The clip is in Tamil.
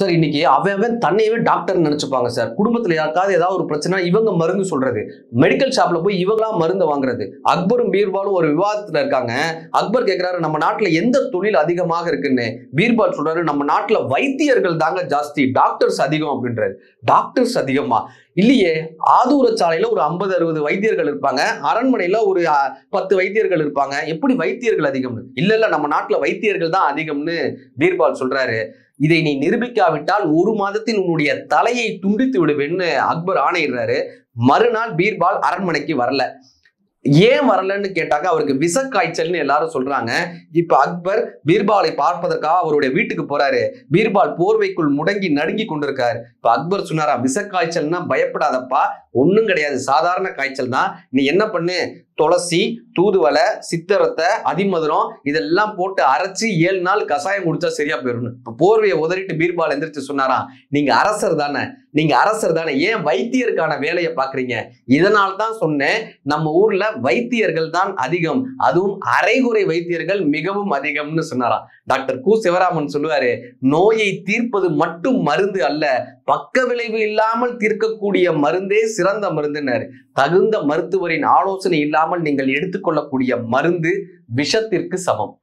சார் இன்னைக்கு அவன் தன்னையவே டாக்டர் நினைச்சுப்பாங்க சார் குடும்பத்தில் யாருக்காவது ஏதாவது ஒரு பிரச்சனை இவங்க மருந்து சொல்றது மெடிக்கல் ஷாப்ல போய் இவங்களா மருந்து வாங்குறது அக்பரும் பீர்பாலும் ஒரு விவாதத்துல இருக்காங்க அக்பர் கேட்கிறாரு நம்ம நாட்டுல எந்த தொழில் அதிகமாக இருக்குன்னு பீர்பால் சொல்றாரு நம்ம நாட்டுல வைத்தியர்கள் தாங்க ஜாஸ்தி டாக்டர்ஸ் அதிகம் அப்படின்றாரு டாக்டர்ஸ் அதிகமா இல்லையே ஆதூர சாலையில ஒரு ஐம்பது அறுபது வைத்தியர்கள் இருப்பாங்க அரண்மனையில ஒரு பத்து வைத்தியர்கள் இருப்பாங்க எப்படி வைத்தியர்கள் அதிகம்னு இல்ல இல்ல நம்ம நாட்டுல வைத்தியர்கள் தான் அதிகம்னு பீர்பால் சொல்றாரு இதை நீ நிரூபிக்காவிட்டால் ஒரு மாதத்தில் உன்னுடைய தலையை துண்டித்து விடுவேன்னு அக்பர் ஆணையிடுறாரு மறுநாள் பீர்பால் அரண்மனைக்கு வரல ஏன் வரலன்னு கேட்டாக்க அவருக்கு விச காய்ச்சல்னு எல்லாரும் சொல்றாங்க இப்ப அக்பர் பீர்பாலை பார்ப்பதற்காக அவருடைய வீட்டுக்கு போறாரு பீர்பால் போர்வைக்குள் முடங்கி நடுங்கி கொண்டிருக்காரு இப்ப அக்பர் சொன்னாரா விச காய்ச்சல்னா பயப்படாதப்பா ஒண்ணும் கிடையாது சாதாரண காய்ச்சல் தான் நீ என்ன பண்ணு துளசி தூதுவலை சித்தரத்தை அதிமதுரம் இதெல்லாம் போட்டு அரைச்சி ஏழு நாள் கஷாயம் குடிச்சா சரியா போயிடணும் இப்ப போர்வையை உதறிட்டு பீர்பால் எந்திரிச்சு சொன்னாரா நீங்க அரசர் தானே நீங்க அரசர் தானே ஏன் வைத்தியருக்கான வேலையை பாக்குறீங்க இதனால் தான் சொன்னேன் நம்ம ஊர்ல வைத்தியர்கள் தான் அதிகம் அதுவும் அரைகுறை வைத்தியர்கள் மிகவும் அதிகம்னு சொன்னாராம் டாக்டர் கு சிவராமன் சொல்லுவாரு நோயை தீர்ப்பது மட்டும் மருந்து அல்ல பக்க விளைவு இல்லாமல் தீர்க்கக்கூடிய மருந்தே சிறந்த மருந்துனாரு தகுந்த மருத்துவரின் ஆலோசனை இல்லாமல் நீங்கள் எடுத்துக்கொள்ளக்கூடிய மருந்து விஷத்திற்கு சமம்